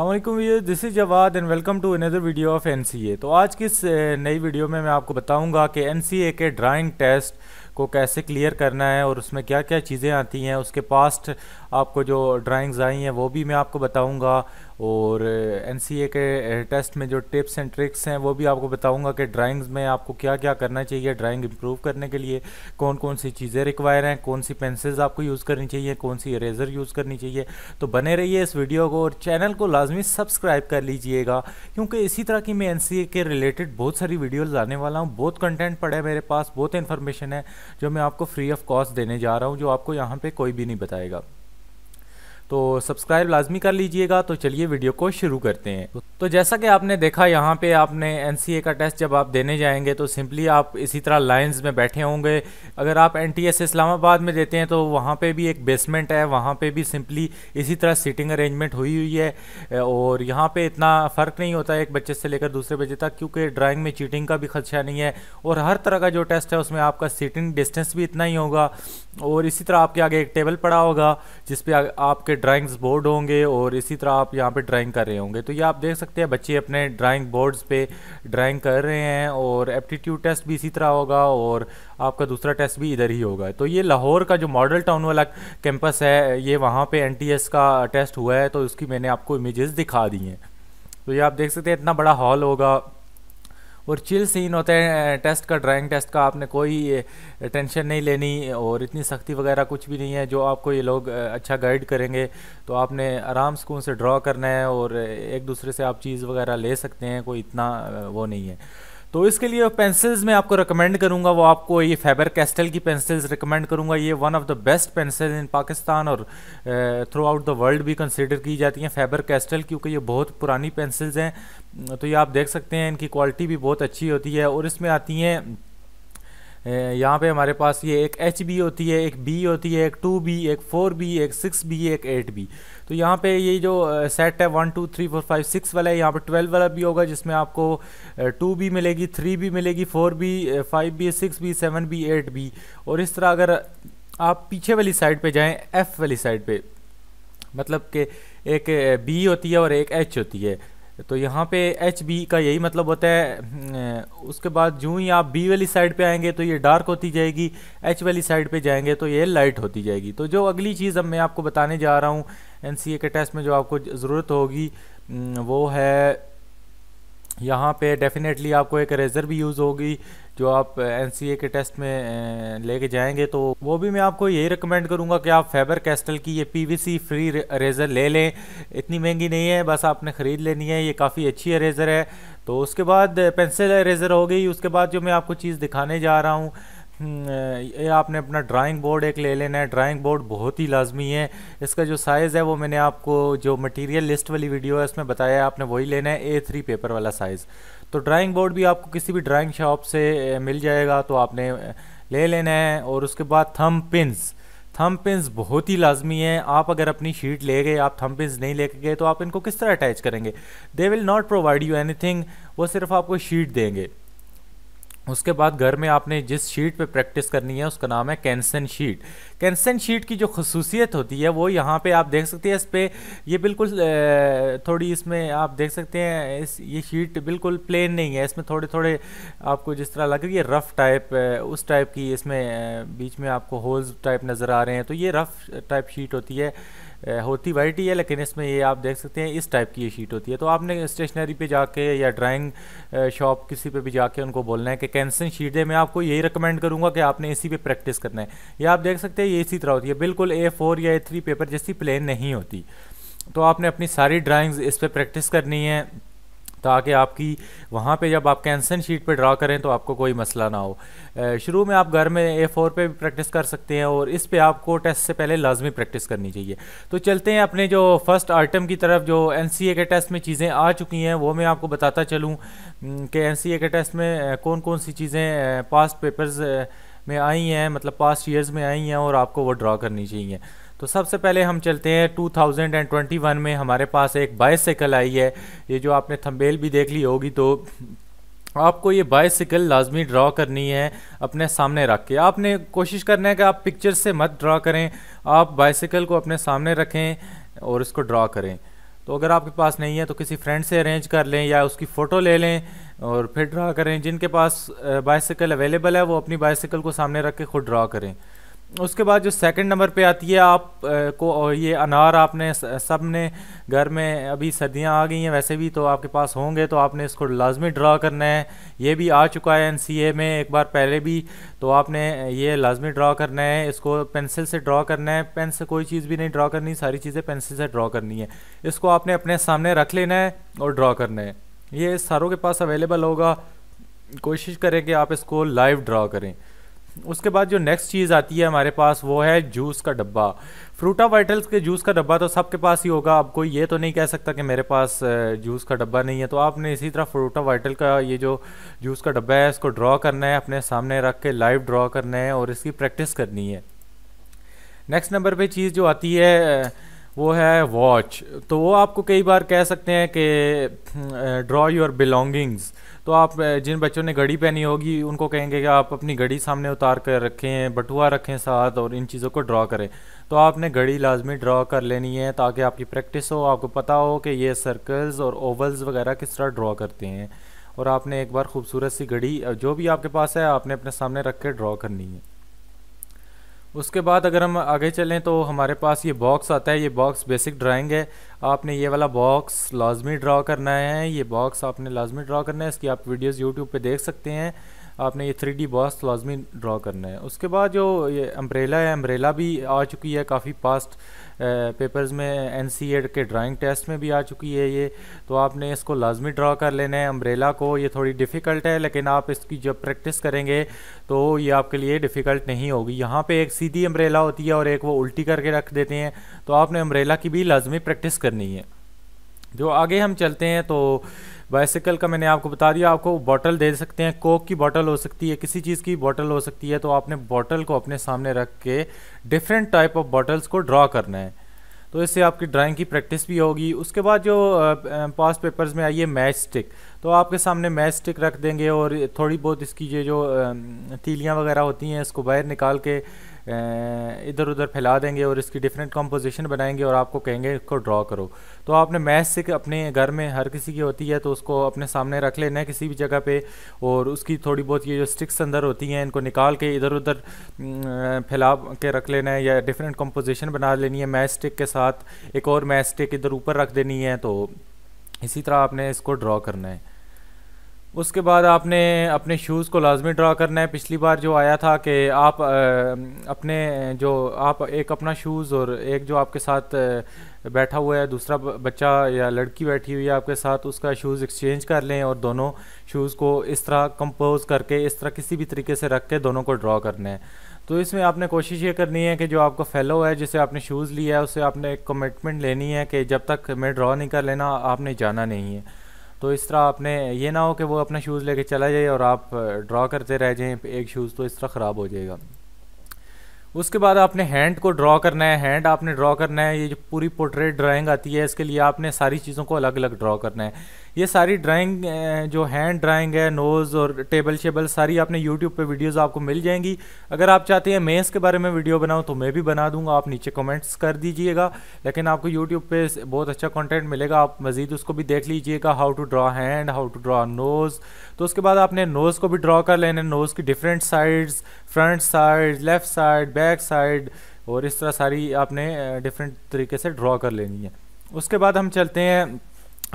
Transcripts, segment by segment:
अल्लाम वीर this is Jawad and welcome to another video of N C A तो आज की इस नई वीडियो में मैं आपको बताऊंगा कि एन सी ए के ड्राइंग टेस्ट को कैसे क्लियर करना है और उसमें क्या क्या चीज़ें आती हैं उसके पास्ट आपको जो ड्राइंग्स आई हैं वो भी मैं आपको बताऊंगा और एन के टेस्ट में जो टिप्स एंड ट्रिक्स हैं वो भी आपको बताऊंगा कि ड्राइंग्स में आपको क्या क्या करना चाहिए ड्राइंग इंप्रूव करने के लिए कौन कौन सी चीज़ें रिक्वायर हैं कौन सी पेंसिल्स आपको यूज़ करनी चाहिए कौन सी इरेजर यूज़ करनी चाहिए तो बने रहिए इस वीडियो को और चैनल को लाजमी सब्सक्राइब कर लीजिएगा क्योंकि इसी तरह की मैं एन के रिलेटेड बहुत सारी वीडियोज़ आने वाला हूँ बहुत कंटेंट पड़े मेरे पास बहुत इन्फॉर्मेशन है जो मैं आपको फ्री ऑफ कॉस्ट देने जा रहा हूँ जो आपको यहाँ पर कोई भी नहीं बताएगा तो सब्सक्राइब लाजमी कर लीजिएगा तो चलिए वीडियो को शुरू करते हैं तो जैसा कि आपने देखा यहाँ पे आपने एन का टेस्ट जब आप देने जाएंगे तो सिंपली आप इसी तरह लाइंस में बैठे होंगे अगर आप एन इस्लामाबाद में देते हैं तो वहाँ पे भी एक बेसमेंट है वहाँ पे भी सिंपली इसी तरह सीटिंग अरेंजमेंट हुई हुई है और यहाँ पे इतना फ़र्क नहीं होता है एक बच्चे से लेकर दूसरे बच्चे तक क्योंकि ड्राइंग में चीटिंग का भी खदशा नहीं है और हर तरह का जो टेस्ट है उसमें आपका सीटिंग डिस्टेंस भी इतना ही होगा और इसी तरह आपके आगे एक टेबल पड़ा होगा जिसपे आपके ड्राइंग्स बोर्ड होंगे और इसी तरह आप यहाँ पर ड्राइंग कर रहे होंगे तो ये आप देख सकते हैं बच्चे अपने ड्राइंग बोर्ड्स पे ड्राइंग कर रहे हैं और एप्टीट्यूड टेस्ट भी इसी तरह होगा और आपका दूसरा टेस्ट भी इधर ही होगा तो ये लाहौर का जो मॉडल टाउन वाला कैंपस है ये वहाँ पर एन का टेस्ट हुआ है तो उसकी मैंने आपको इमेज़ दिखा दी हैं तो ये आप देख सकते हैं इतना बड़ा हॉल होगा और चिल सीन होते हैं टेस्ट का ड्राइंग टेस्ट का आपने कोई टेंशन नहीं लेनी और इतनी सख्ती वगैरह कुछ भी नहीं है जो आपको ये लोग अच्छा गाइड करेंगे तो आपने आराम सुकून से ड्रॉ करना है और एक दूसरे से आप चीज़ वगैरह ले सकते हैं कोई इतना वो नहीं है तो इसके लिए पेंसिल्स में आपको रिकमेंड करूंगा वो आपको ये फैबर कैस्टल की पेंसिल्स रिकमेंड करूंगा ये one of the best pencil in Pakistan और थ्रू आउट द वर्ल्ड भी कंसिडर की जाती हैं फैबर कैस्टल क्योंकि ये बहुत पुरानी पेंसिल्स हैं तो ये आप देख सकते हैं इनकी क्वालिटी भी बहुत अच्छी होती है और इसमें आती हैं यहाँ पे हमारे पास ये एक एच बी होती है एक बी होती है एक टू बी एक फोर बी एक सिक्स बी एक एट बी तो यहाँ पे ये जो सेट है one two three four five six वाला है यहाँ पे ट्वेल्व वाला भी होगा जिसमें आपको टू बी मिलेगी थ्री बी मिलेगी four B five B six B seven B eight B और इस तरह अगर आप पीछे वाली साइड पर जाएँ एफ़ वाली साइड पर मतलब कि एक बी होती है और एक एच होती है तो यहाँ पे एच बी का यही मतलब होता है उसके बाद जूँ ही आप बी वाली साइड पे आएंगे तो ये डार्क होती जाएगी एच वाली साइड पे जाएंगे तो ये लाइट होती जाएगी तो जो अगली चीज़ अब मैं आपको बताने जा रहा हूँ एन के टेस्ट में जो आपको ज़रूरत होगी वो है यहाँ पे डेफ़िनेटली आपको एक रेज़र भी यूज़ होगी जो आप एन के टेस्ट में लेके जाएंगे तो वो भी मैं आपको यही रिकमेंड करूँगा कि आप फेबर कैस्टल की ये पीवीसी फ्री रेज़र ले लें इतनी महंगी नहीं है बस आपने ख़रीद लेनी है ये काफ़ी अच्छी अरेज़र है तो उसके बाद पेंसिल रेज़र हो गई उसके बाद जो मैं आपको चीज़ दिखाने जा रहा हूँ हम्म, ये आपने अपना ड्राइंग बोर्ड एक ले लेना है ड्राइंग बोर्ड बहुत ही लाजमी है इसका जो साइज़ है वो मैंने आपको जो मटेरियल लिस्ट वाली वीडियो है उसमें बताया है आपने वही लेना है ए थ्री पेपर वाला साइज़ तो ड्राइंग बोर्ड भी आपको किसी भी ड्राइंग शॉप से मिल जाएगा तो आपने ले लेना है और उसके बाद थम पिंस थम पिनस बहुत ही लाजमी है आप अगर अपनी शीट ले गए आप थम पिन्स नहीं लेके गए तो आप इनको किस तरह अटैच करेंगे they will not provide you any वो सिर्फ आपको शीट देंगे उसके बाद घर में आपने जिस शीट पे प्रैक्टिस करनी है उसका नाम है कैंसन शीट कैंसन शीट की जो खसूसियत होती है वो यहाँ पे आप देख सकते हैं इस पर ये बिल्कुल थोड़ी इसमें आप देख सकते हैं इस ये शीट बिल्कुल प्लेन नहीं है इसमें थोड़े थोड़े आपको जिस तरह लग रही है रफ़ टाइप उस टाइप की इसमें बीच में आपको होल्स टाइप नज़र आ रहे हैं तो ये रफ़ टाइप शीट होती है होती वाइट ही है लेकिन इसमें ये आप देख सकते हैं इस टाइप की ये शीट होती है तो आपने स्टेशनरी पे जाके या ड्राइंग शॉप किसी पे भी जाके उनको बोलना है कि कैंसन शीट दे मैं आपको यही रिकमेंड करूँगा कि आपने इसी पे प्रैक्टिस करना है ये आप देख सकते हैं ए सी तरह होती है बिल्कुल ए फोर या ए थ्री पेपर जैसी प्लेन नहीं होती तो आपने अपनी सारी ड्राइंग्स इस पर प्रैक्टिस करनी है ताकि आपकी वहाँ पे जब आप कैंसन शीट पे ड्रा करें तो आपको कोई मसला ना हो शुरू में आप घर में ए फोर पर भी प्रैक्टिस कर सकते हैं और इस पर आपको टेस्ट से पहले लाजमी प्रैक्टिस करनी चाहिए तो चलते हैं अपने जो फर्स्ट आइटम की तरफ जो एन सी ए के टेस्ट में चीज़ें आ चुकी हैं वो मैं आपको बताता चलूँ कि एन सी ए के टेस्ट में कौन कौन सी चीज़ें पास्ट पेपर्स में आई हैं मतलब पास्ट ईयर्स में आई हैं और आपको वो ड्रा करनी चाहिए तो सबसे पहले हम चलते हैं 2021 में हमारे पास एक बायसिकल आई है ये जो आपने थंबेल भी देख ली होगी तो आपको ये बाइसिकल लाजमी ड्रा करनी है अपने सामने रख के आपने कोशिश करना है कि आप पिक्चर से मत ड्रा करें आप बाइसिकल को अपने सामने रखें और इसको ड्रा करें तो अगर आपके पास नहीं है तो किसी फ्रेंड से अरेंज कर लें या उसकी फ़ोटो ले लें और फिर ड्रा करें जिनके पास बाइसिकल अवेलेबल है वो अपनी बाइसिकल को सामने रख के खुद ड्रा करें उसके बाद जो सेकंड नंबर पे आती है आप को ये अनार आपने सब ने घर में अभी सर्दियां आ गई हैं वैसे भी तो आपके पास होंगे तो आपने इसको लाजमी ड्रा करना है ये भी आ चुका है एनसीए में एक बार पहले भी तो आपने ये लाजमी ड्रा करना है इसको पेंसिल से ड्रा करना है पेन से कोई चीज़ भी नहीं ड्रा करनी सारी चीज़ें पेंसिल से ड्रा करनी है इसको आपने अपने सामने रख लेना है और ड्रा करना है ये सारों के पास अवेलेबल होगा कोशिश करें कि आप इसको लाइव ड्रा करें उसके बाद जो नेक्स्ट चीज़ आती है हमारे पास वो है जूस का डब्बा फ्रूटा वाइटल्स के जूस का डब्बा तो सबके पास ही होगा आप कोई ये तो नहीं कह सकता कि मेरे पास जूस का डब्बा नहीं है तो आपने इसी तरह फ्रूटा वाइटल का ये जो जूस का डब्बा है इसको ड्रॉ करना है अपने सामने रख के लाइव ड्रॉ करना है और इसकी प्रैक्टिस करनी है नेक्स्ट नंबर पर चीज़ जो आती है वो है वॉच तो वो आपको कई बार कह सकते हैं कि ड्रॉ योर बिलोंगिंग्स तो आप जिन बच्चों ने घड़ी पहनी होगी उनको कहेंगे कि आप अपनी घड़ी सामने उतार कर रखें बटुआ रखें साथ और इन चीज़ों को ड्रॉ करें तो आपने घड़ी लाजमी ड्रॉ कर लेनी है ताकि आपकी प्रैक्टिस हो आपको पता हो कि ये सर्कल्स और ओवल्स वगैरह किस तरह ड्रॉ करते हैं और आपने एक बार खूबसूरत सी घड़ी जो भी आपके पास है आपने अपने सामने रख के ड्रॉ करनी है उसके बाद अगर हम आगे चलें तो हमारे पास ये बॉक्स आता है ये बॉक्स बेसिक ड्राइंग है आपने ये वाला बॉक्स लाजमी ड्रा करना है ये बॉक्स आपने लाजमी ड्रा करना है इसकी आप वीडियोस यूट्यूब पे देख सकते हैं आपने ये थ्री डी बॉक्स लाजमी ड्रा करना है उसके बाद जो ये अम्ब्रेला है अम्ब्रेला भी आ चुकी है काफ़ी पास्ट पेपर्स में एन e के ड्राइंग टेस्ट में भी आ चुकी है ये तो आपने इसको लाजमी ड्रा कर लेना है अम्ब्रेला को ये थोड़ी डिफ़िकल्ट है लेकिन आप इसकी जब प्रैक्टिस करेंगे तो ये आपके लिए डिफ़िकल्ट नहीं होगी यहाँ पे एक सीधी अम्ब्रेला होती है और एक वो उल्टी करके रख देते हैं तो आपने अम्ब्रेला की भी लाजमी प्रैक्टिस करनी है जो आगे हम चलते हैं तो बाइसिकल का मैंने आपको बता दिया आपको बॉटल दे सकते हैं कोक की बॉटल हो सकती है किसी चीज़ की बॉटल हो सकती है तो आपने बॉटल को अपने सामने रख के डिफरेंट टाइप ऑफ बॉटल्स को ड्रॉ करना है तो इससे आपकी ड्राइंग की प्रैक्टिस भी होगी उसके बाद जो पास पेपर्स में आई है मैच स्टिक तो आपके सामने मैच स्टिक रख देंगे और थोड़ी बहुत इसकी ये जो तीलियाँ वगैरह होती हैं इसको बाहर निकाल के इधर उधर फैला देंगे और इसकी डिफरेंट कंपोजिशन बनाएंगे और आपको कहेंगे इसको ड्रॉ करो तो आपने मैथ से अपने घर में हर किसी की होती है तो उसको अपने सामने रख लेना है किसी भी जगह पे और उसकी थोड़ी बहुत ये जो स्टिक्स अंदर होती हैं इनको निकाल के इधर उधर फैला के रख लेना है या डिफरेंट कंपोजिशन बना लेनी है मैथ स्टिक के साथ एक और मैथ स्टिक इधर ऊपर रख देनी है तो इसी तरह आपने इसको ड्रॉ करना है उसके बाद आपने अपने शूज़ को लाजमी ड्रा करना है पिछली बार जो आया था कि आप अपने जो आप एक अपना शूज़ और एक जो आपके साथ बैठा हुआ है दूसरा बच्चा या लड़की बैठी हुई है आपके साथ उसका शूज़ एक्सचेंज कर लें और दोनों शूज़ को इस तरह कंपोज करके इस तरह किसी भी तरीके से रख के दोनों को ड्रा करना है तो इसमें आपने कोशिश ये करनी है कि जो आपका फेलो है जिसे आपने शूज़ लिया है उससे आपने एक कमिटमेंट लेनी है कि जब तक मैं ड्रा नहीं कर लेना आपने जाना नहीं है तो इस तरह आपने ये ना हो कि वो अपना शूज़ लेके चला जाए और आप ड्रा करते रह जाएँ एक शूज़ तो इस तरह ख़राब हो जाएगा उसके बाद आपने हैंड को ड्रा करना है हैंड आपने ड्रा करना है ये जो पूरी पोर्ट्रेट ड्राइंग आती है इसके लिए आपने सारी चीज़ों को अलग अलग ड्रॉ करना है ये सारी ड्राइंग जो हैंड ड्राइंग है नोज़ और टेबल शेबल सारी आपने यूट्यूब पर वीडियोज़ आपको मिल जाएंगी अगर आप चाहते हैं मैं इसके बारे में वीडियो बनाऊँ तो मैं भी बना दूँगा आप नीचे कमेंट्स कर दीजिएगा लेकिन आपको यूट्यूब पर बहुत अच्छा कॉन्टेंट मिलेगा आप मज़ीद उसको भी देख लीजिएगा how to draw hand how to draw nose तो उसके बाद आपने नोज़ को भी ड्रा कर लेना नोज़ की different sides front side left side back side और इस तरह सारी आपने डिफरेंट तरीके से ड्रा कर लेनी है उसके बाद हम चलते हैं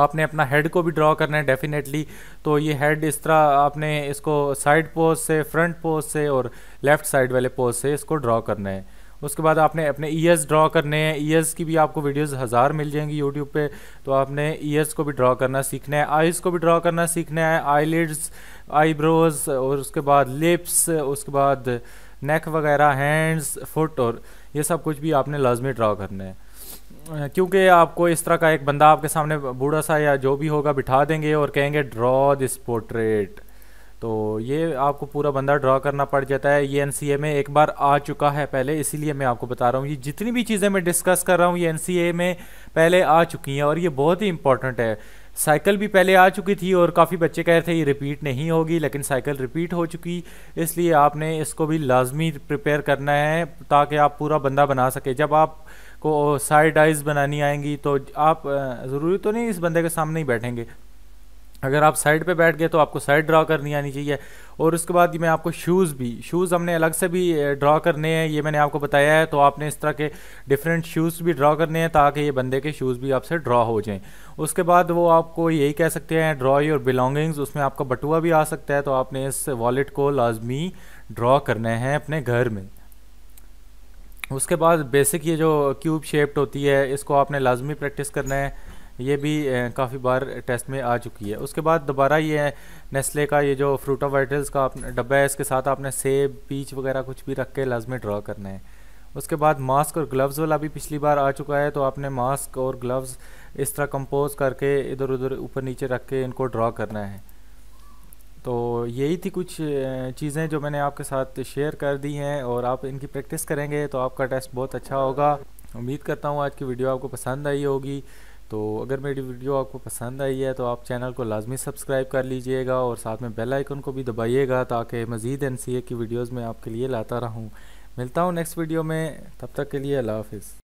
आपने अपना हेड को भी ड्रॉ करना है डेफिनेटली तो ये हेड इस तरह आपने इसको साइड पोज से फ्रंट पोज से और लेफ्ट साइड वाले पोज से इसको ड्रॉ करना है उसके बाद आपने अपने ईयर्स ड्रॉ करने हैं ईयर्स की भी आपको वीडियोस हज़ार मिल जाएंगी यूट्यूब पे तो आपने ईयर्स को भी ड्रॉ करना सीखना है आइज़ को भी ड्रॉ करना सीखना है आईलिड्स आईब्रोज और उसके बाद लिप्स उसके बाद नेक वगैरह हैंड्स फुट और ये सब कुछ भी आपने लाजमी ड्रॉ करना है क्योंकि आपको इस तरह का एक बंदा आपके सामने बूढ़ा सा या जो भी होगा बिठा देंगे और कहेंगे ड्रॉ दिस पोर्ट्रेट तो ये आपको पूरा बंदा ड्रॉ करना पड़ जाता है ये एन में एक बार आ चुका है पहले इसीलिए मैं आपको बता रहा हूँ ये जितनी भी चीज़ें मैं डिस्कस कर रहा हूँ ये एन में पहले आ चुकी हैं और ये बहुत ही इंपॉर्टेंट है साइकिल भी पहले आ चुकी थी और काफ़ी बच्चे कह रहे थे ये रिपीट नहीं होगी लेकिन साइकिल रिपीट हो चुकी इसलिए आपने इसको भी लाजमी प्रिपेयर करना है ताकि आप पूरा बंदा बना सके जब आप को साइड आइज बनानी आएंगी तो आप ज़रूरी तो नहीं इस बंदे के सामने ही बैठेंगे अगर आप साइड पे बैठ गए तो आपको साइड ड्रा करनी आनी चाहिए और उसके बाद मैं आपको शूज़ भी शूज़ हमने अलग से भी ड्रा करने हैं ये मैंने आपको बताया है तो आपने इस तरह के डिफरेंट शूज़ भी ड्रा करने हैं ताकि ये बंदे के शूज़ भी आपसे ड्रा हो जाएं उसके बाद वो आपको यही कह सकते हैं ड्रा योर बिलोंगिंग्स उसमें आपका बटुआ भी आ सकता है तो आपने इस वॉलेट को लाजमी ड्रा करना है अपने घर में उसके बाद बेसिक ये जो क्यूब शेप्ड होती है इसको आपने लाजमी प्रैक्टिस करना है ये भी काफ़ी बार टेस्ट में आ चुकी है उसके बाद दोबारा ये नेस्ले का ये जो फ्रूटा वाइटल्स का आपने डब्बा है इसके साथ आपने सेब पीच वगैरह कुछ भी रख के लाजमी ड्रा करना है उसके बाद मास्क और ग्लव्स वाला भी पिछली बार आ चुका है तो आपने मास्क और ग्लव्स इस तरह कंपोज करके इधर उधर ऊपर नीचे रख के इनको ड्रा करना है तो यही थी कुछ चीज़ें जो मैंने आपके साथ शेयर कर दी हैं और आप इनकी प्रैक्टिस करेंगे तो आपका टेस्ट बहुत अच्छा होगा उम्मीद करता हूँ आज की वीडियो आपको पसंद आई होगी तो अगर मेरी वीडियो आपको पसंद आई है तो आप चैनल को लाजमी सब्सक्राइब कर लीजिएगा और साथ में बेल आइकन को भी दबाइएगा ताकि मज़ीद एन की वीडियोज़ में आपके लिए लाता रहूँ मिलता हूँ नेक्स्ट वीडियो में तब तक के लिए अल्लाह हाफिज़